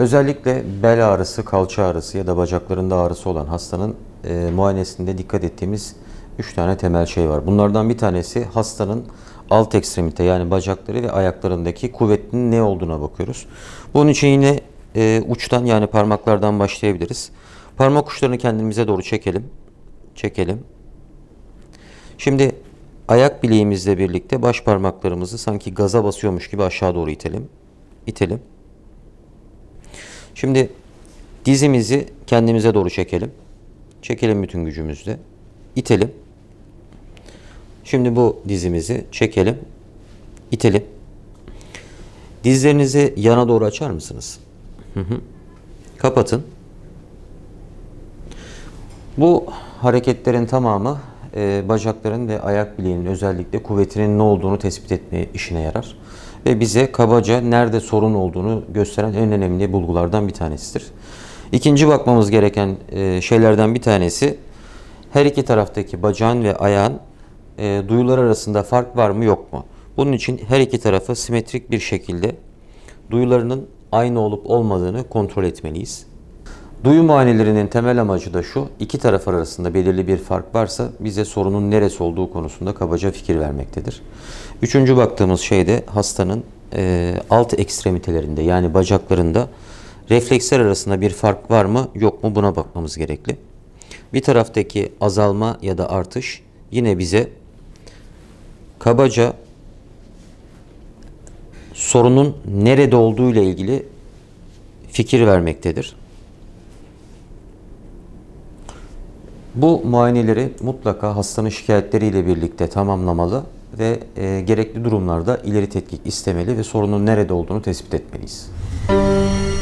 Özellikle bel ağrısı, kalça ağrısı ya da bacaklarında ağrısı olan hastanın e, muayenesinde dikkat ettiğimiz 3 tane temel şey var. Bunlardan bir tanesi hastanın alt ekstremite yani bacakları ve ayaklarındaki kuvvetinin ne olduğuna bakıyoruz. Bunun için yine e, uçtan yani parmaklardan başlayabiliriz. Parmak uçlarını kendimize doğru çekelim. Çekelim. Şimdi ayak bileğimizle birlikte baş parmaklarımızı sanki gaza basıyormuş gibi aşağı doğru itelim. İtelim. Şimdi dizimizi kendimize doğru çekelim. Çekelim bütün gücümüzle. İtelim. Şimdi bu dizimizi çekelim. İtelim. Dizlerinizi yana doğru açar mısınız? Hı hı. Kapatın. Bu hareketlerin tamamı e, bacakların ve ayak bileğinin özellikle kuvvetinin ne olduğunu tespit etme işine yarar ve bize kabaca nerede sorun olduğunu gösteren en önemli bulgulardan bir tanesidir. İkinci bakmamız gereken e, şeylerden bir tanesi her iki taraftaki bacağın ve ayağın e, duyular arasında fark var mı yok mu? Bunun için her iki tarafı simetrik bir şekilde duyularının aynı olup olmadığını kontrol etmeliyiz. Duyu muayenelerinin temel amacı da şu, iki taraf arasında belirli bir fark varsa bize sorunun neresi olduğu konusunda kabaca fikir vermektedir. Üçüncü baktığımız şey de hastanın e, alt ekstremitelerinde yani bacaklarında refleksler arasında bir fark var mı yok mu buna bakmamız gerekli. Bir taraftaki azalma ya da artış yine bize kabaca sorunun nerede olduğu ile ilgili fikir vermektedir. Bu muayeneleri mutlaka hastanın şikayetleriyle birlikte tamamlamalı ve e, gerekli durumlarda ileri tetkik istemeli ve sorunun nerede olduğunu tespit etmeliyiz. Müzik